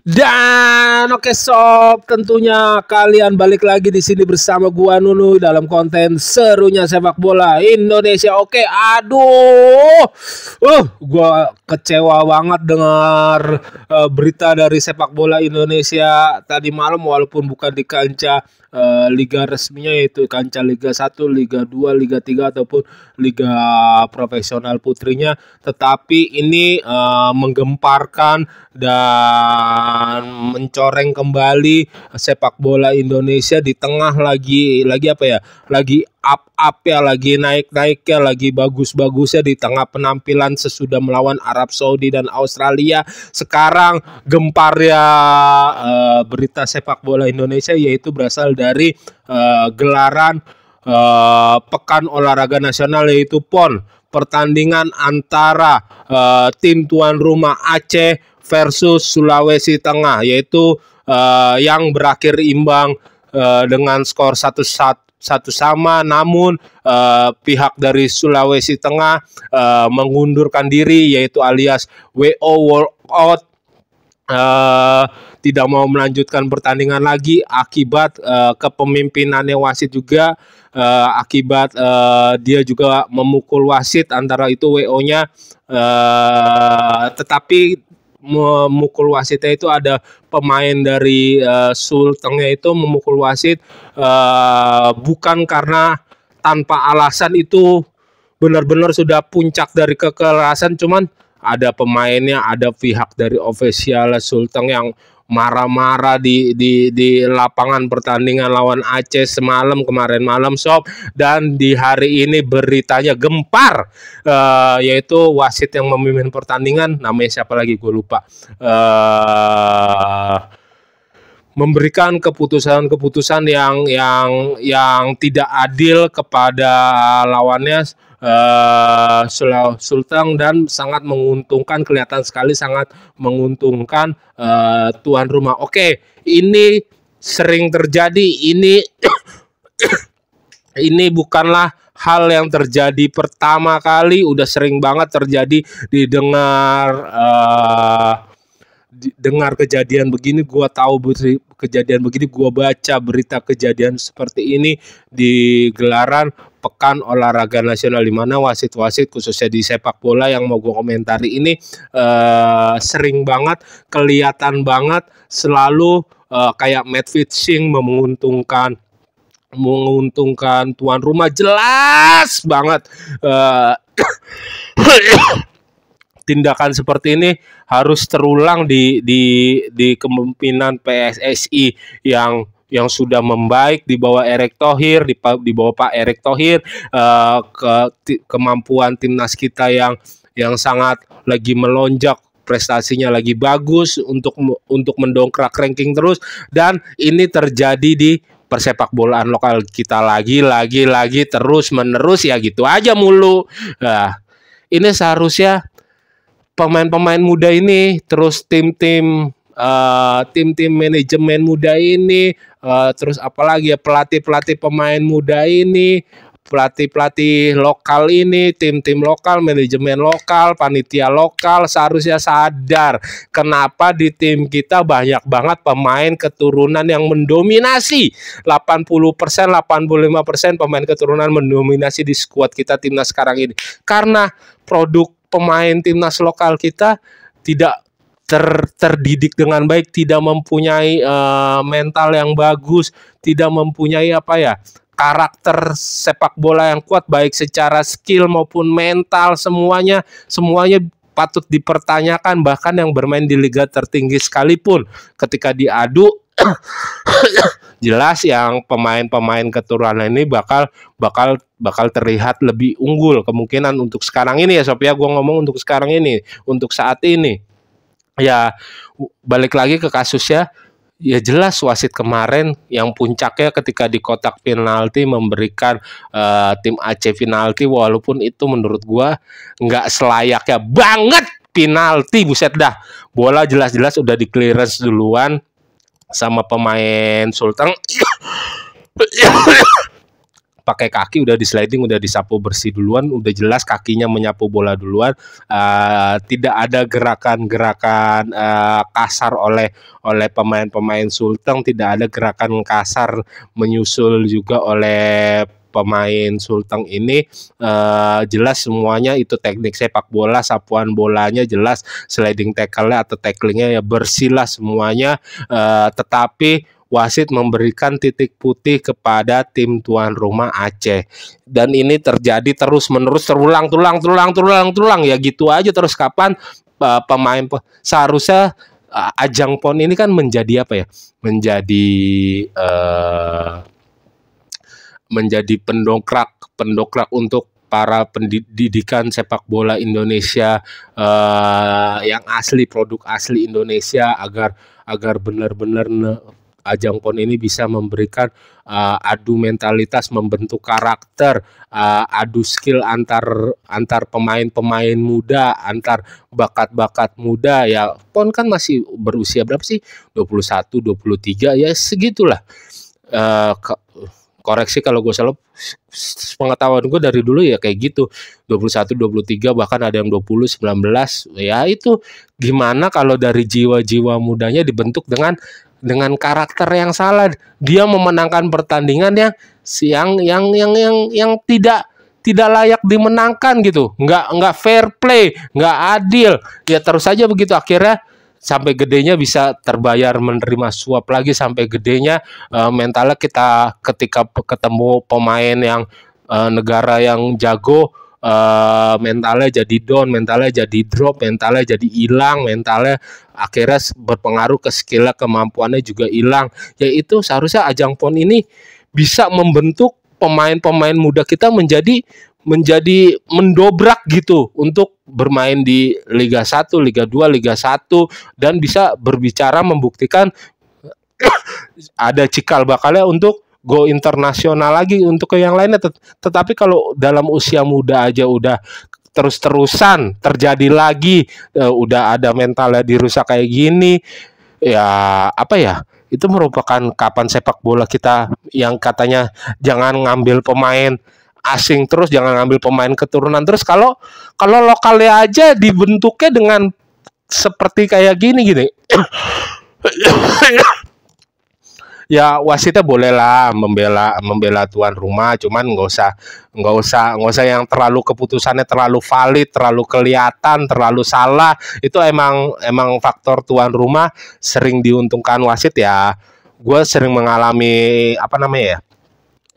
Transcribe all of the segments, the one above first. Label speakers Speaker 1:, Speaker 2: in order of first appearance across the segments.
Speaker 1: Dan oke okay, sob, tentunya kalian balik lagi di sini bersama gua Nunu dalam konten serunya sepak bola Indonesia. Oke, okay, aduh. Uh, gua kecewa banget dengar uh, berita dari sepak bola Indonesia tadi malam walaupun bukan di kancah uh, liga resminya yaitu kancah Liga 1, Liga 2, Liga 3 ataupun liga profesional putrinya tetapi ini uh, menggemparkan dan mencoreng kembali sepak bola Indonesia di tengah lagi lagi apa ya? lagi up up ya lagi naik naik ya lagi bagus bagus ya di tengah penampilan sesudah melawan Arab Saudi dan Australia sekarang ya uh, berita sepak bola Indonesia yaitu berasal dari uh, gelaran uh, pekan olahraga nasional yaitu PON pertandingan antara uh, tim tuan rumah Aceh versus Sulawesi Tengah yaitu uh, yang berakhir imbang uh, dengan skor 1-1 satu sama namun uh, pihak dari Sulawesi Tengah uh, mengundurkan diri yaitu alias WO world uh, tidak mau melanjutkan pertandingan lagi akibat uh, kepemimpinannya wasit juga uh, akibat uh, dia juga memukul wasit antara itu WO-nya uh, tetapi memukul wasitnya itu ada pemain dari uh, eh, Sultengnya itu memukul wasit uh, bukan karena tanpa alasan itu benar-benar sudah puncak dari kekerasan cuman ada pemainnya ada pihak dari ofisial sultan yang marah-marah di di di lapangan pertandingan lawan Aceh semalam kemarin malam sob dan di hari ini beritanya gempar uh, yaitu wasit yang memimpin pertandingan namanya siapa lagi gue lupa uh, memberikan keputusan-keputusan yang yang yang tidak adil kepada lawannya uh, eh, Sultan dan sangat menguntungkan kelihatan sekali sangat menguntungkan uh, tuan rumah. Oke, okay, ini sering terjadi. Ini ini bukanlah hal yang terjadi pertama kali udah sering banget terjadi didengar uh, dengar kejadian begini gua tahu beri, kejadian begini gua baca berita kejadian seperti ini di gelaran pekan olahraga nasional di mana wasit-wasit khususnya di sepak bola yang mau gue komentari ini uh, sering banget kelihatan banget selalu uh, kayak match fixing menguntungkan menguntungkan tuan rumah jelas banget uh, tindakan seperti ini harus terulang di di di kepemimpinan PSSI yang yang sudah membaik di bawah Erick Thohir, di, di bawah Pak Erick Thohir, uh, ke kemampuan timnas kita yang yang sangat lagi melonjak prestasinya lagi bagus untuk untuk mendongkrak ranking terus dan ini terjadi di persepak bolaan lokal kita lagi lagi lagi terus menerus ya gitu aja mulu nah, ini seharusnya pemain-pemain muda ini terus tim-tim eh, tim-tim uh, tim -tim manajemen muda ini Eh, terus apalagi ya pelatih pelatih pemain muda ini pelatih-pelatih lokal ini, tim-tim lokal, manajemen lokal, panitia lokal seharusnya sadar kenapa di tim kita banyak banget pemain keturunan yang mendominasi. 80%, 85% pemain keturunan mendominasi di skuad kita timnas sekarang ini. Karena produk pemain timnas lokal kita tidak ter terdidik dengan baik, tidak mempunyai uh, mental yang bagus, tidak mempunyai apa ya karakter sepak bola yang kuat baik secara skill maupun mental semuanya semuanya patut dipertanyakan bahkan yang bermain di liga tertinggi sekalipun ketika diadu jelas yang pemain-pemain keturunan ini bakal bakal bakal terlihat lebih unggul kemungkinan untuk sekarang ini ya Sob ya gue ngomong untuk sekarang ini untuk saat ini ya balik lagi ke kasusnya ya jelas wasit kemarin yang puncaknya ketika di kotak penalti memberikan uh, tim AC penalti walaupun itu menurut gua nggak selayaknya banget penalti buset dah bola jelas-jelas udah di clearance duluan sama pemain Sultan pakai kaki udah di sliding udah disapu bersih duluan udah jelas kakinya menyapu bola duluan uh, tidak ada gerakan-gerakan uh, kasar oleh oleh pemain-pemain Sultan, tidak ada gerakan kasar menyusul juga oleh pemain Sultan ini uh, jelas semuanya itu teknik sepak bola, sapuan bolanya jelas, sliding tackle atau tacklingnya ya bersihlah semuanya. Uh, tetapi wasit memberikan titik putih kepada tim tuan rumah Aceh. Dan ini terjadi terus-menerus terulang terulang tulang terulang tulang ya gitu aja terus kapan uh, pemain seharusnya uh, ajang PON ini kan menjadi apa ya? Menjadi uh, menjadi pendongkrak pendongkrak untuk para pendidikan sepak bola Indonesia uh, yang asli produk asli Indonesia agar agar benar-benar ajang pon ini bisa memberikan uh, adu mentalitas, membentuk karakter, uh, adu skill antar antar pemain-pemain muda, antar bakat-bakat muda ya. Pon kan masih berusia berapa sih? 21, 23 ya segitulah. Uh, koreksi kalau gue salah pengetahuan gue dari dulu ya kayak gitu 21 23 bahkan ada yang 20 19 ya itu gimana kalau dari jiwa-jiwa mudanya dibentuk dengan dengan karakter yang salah dia memenangkan pertandingan yang siang yang yang yang, yang tidak tidak layak dimenangkan gitu nggak nggak fair play nggak adil ya terus saja begitu akhirnya sampai gedenya bisa terbayar menerima suap lagi sampai gedenya uh, mentalnya kita ketika ketemu pemain yang uh, negara yang jago uh, mentalnya jadi down, mentalnya jadi drop, mentalnya jadi hilang, mentalnya akhirnya berpengaruh ke skill kemampuannya juga hilang. Yaitu seharusnya ajang PON ini bisa membentuk pemain-pemain muda kita menjadi menjadi mendobrak gitu untuk bermain di Liga 1, Liga 2, Liga 1 dan bisa berbicara membuktikan ada cikal bakalnya untuk go internasional lagi untuk ke yang lainnya. Tet tetapi kalau dalam usia muda aja udah terus-terusan terjadi lagi, e, udah ada mentalnya dirusak kayak gini, ya apa ya? Itu merupakan kapan sepak bola kita yang katanya jangan ngambil pemain asing terus, jangan ngambil pemain keturunan terus. Kalau kalau lokalnya aja dibentuknya dengan seperti kayak gini gini. ya wasitnya boleh lah membela membela tuan rumah cuman nggak usah nggak usah nggak usah yang terlalu keputusannya terlalu valid terlalu kelihatan terlalu salah itu emang emang faktor tuan rumah sering diuntungkan wasit ya gue sering mengalami apa namanya ya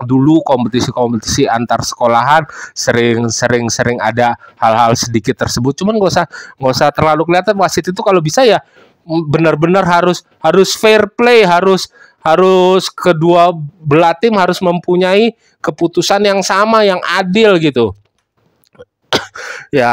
Speaker 1: dulu kompetisi-kompetisi antar sekolahan sering-sering-sering ada hal-hal sedikit tersebut. Cuman gak usah gak usah terlalu kelihatan wasit itu kalau bisa ya benar-benar harus harus fair play, harus harus kedua belah tim harus mempunyai keputusan yang sama yang adil gitu ya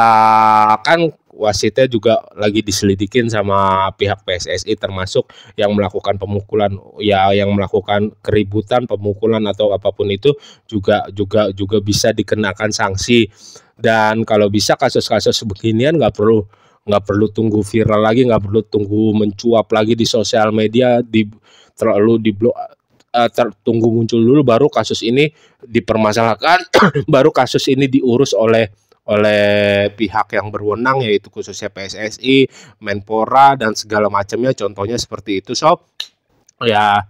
Speaker 1: kan wasitnya juga lagi diselidikin sama pihak PSSI termasuk yang melakukan pemukulan ya yang melakukan keributan pemukulan atau apapun itu juga juga juga bisa dikenakan sanksi dan kalau bisa kasus-kasus beginian nggak perlu nggak perlu tunggu viral lagi nggak perlu tunggu mencuap lagi di sosial media di terlalu di blok uh, eh, muncul dulu baru kasus ini dipermasalahkan baru kasus ini diurus oleh oleh pihak yang berwenang yaitu khususnya PSSI, Menpora dan segala macamnya contohnya seperti itu sob ya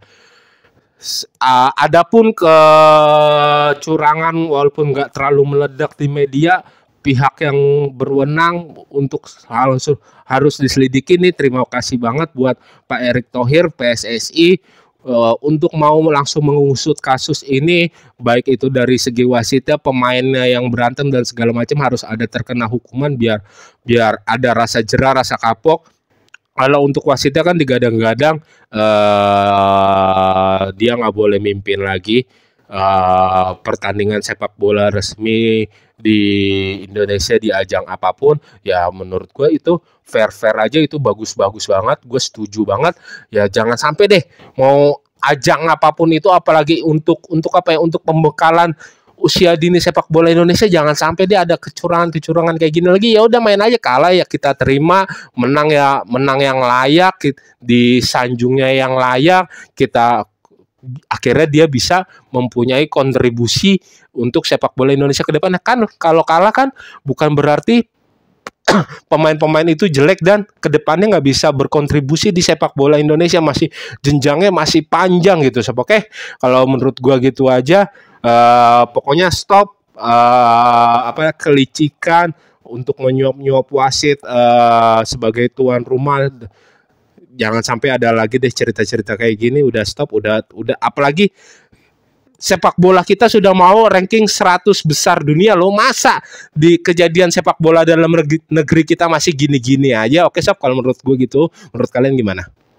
Speaker 1: uh, adapun kecurangan walaupun nggak terlalu meledak di media pihak yang berwenang untuk halus harus diselidiki nih. Terima kasih banget buat Pak Erick Thohir PSSI eh, untuk mau langsung mengusut kasus ini baik itu dari segi wasitnya pemainnya yang berantem dan segala macam harus ada terkena hukuman biar biar ada rasa jerah rasa kapok kalau untuk wasitnya kan digadang-gadang uh, dia nggak boleh mimpin lagi uh, pertandingan sepak bola resmi di Indonesia di ajang apapun ya menurut gue itu fair fair aja itu bagus bagus banget gue setuju banget ya jangan sampai deh mau ajang apapun itu apalagi untuk untuk apa ya untuk pembekalan usia dini sepak bola Indonesia jangan sampai dia ada kecurangan-kecurangan kayak gini lagi ya udah main aja kalah ya kita terima menang ya menang yang layak di Sanjungnya yang layak kita akhirnya dia bisa mempunyai kontribusi untuk sepak bola Indonesia ke depan. kan kalau kalah kan bukan berarti pemain-pemain itu jelek dan ke depannya nggak bisa berkontribusi di sepak bola Indonesia masih jenjangnya masih panjang gitu so, oke kalau menurut gua gitu aja uh, pokoknya stop uh, apa ya, kelicikan untuk menyuap-nyuap wasit uh, sebagai tuan rumah jangan sampai ada lagi deh cerita-cerita kayak gini udah stop udah udah apalagi sepak bola kita sudah mau ranking 100 besar dunia loh masa di kejadian sepak bola dalam negeri kita masih gini-gini aja oke sob kalau menurut gue gitu menurut kalian gimana